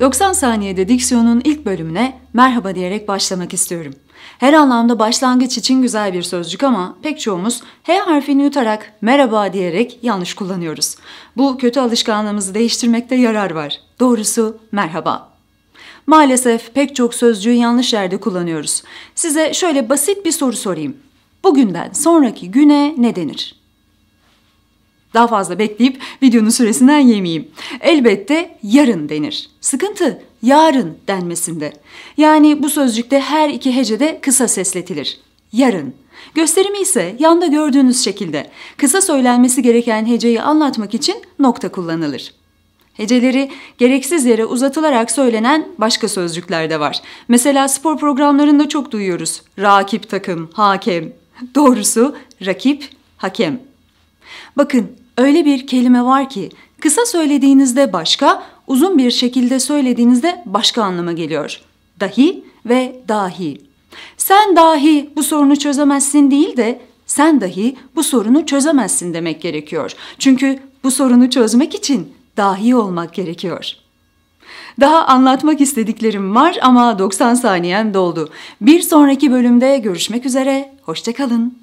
90 saniyede diksiyonun ilk bölümüne merhaba diyerek başlamak istiyorum. Her anlamda başlangıç için güzel bir sözcük ama pek çoğumuz H harfini yutarak merhaba diyerek yanlış kullanıyoruz. Bu kötü alışkanlığımızı değiştirmekte yarar var. Doğrusu merhaba. Maalesef pek çok sözcüğü yanlış yerde kullanıyoruz. Size şöyle basit bir soru sorayım. Bugünden sonraki güne ne denir? Daha fazla bekleyip videonun süresinden yemeyeyim. Elbette yarın denir. Sıkıntı yarın denmesinde. Yani bu sözcükte her iki hecede kısa sesletilir. Yarın. Gösterimi ise yanda gördüğünüz şekilde kısa söylenmesi gereken heceyi anlatmak için nokta kullanılır. Heceleri gereksiz yere uzatılarak söylenen başka sözcükler de var. Mesela spor programlarında çok duyuyoruz. Rakip takım, hakem. Doğrusu rakip, hakem. Bakın Öyle bir kelime var ki kısa söylediğinizde başka, uzun bir şekilde söylediğinizde başka anlama geliyor. Dahi ve dahi. Sen dahi bu sorunu çözemezsin değil de sen dahi bu sorunu çözemezsin demek gerekiyor. Çünkü bu sorunu çözmek için dahi olmak gerekiyor. Daha anlatmak istediklerim var ama 90 saniyen doldu. Bir sonraki bölümde görüşmek üzere, hoşçakalın.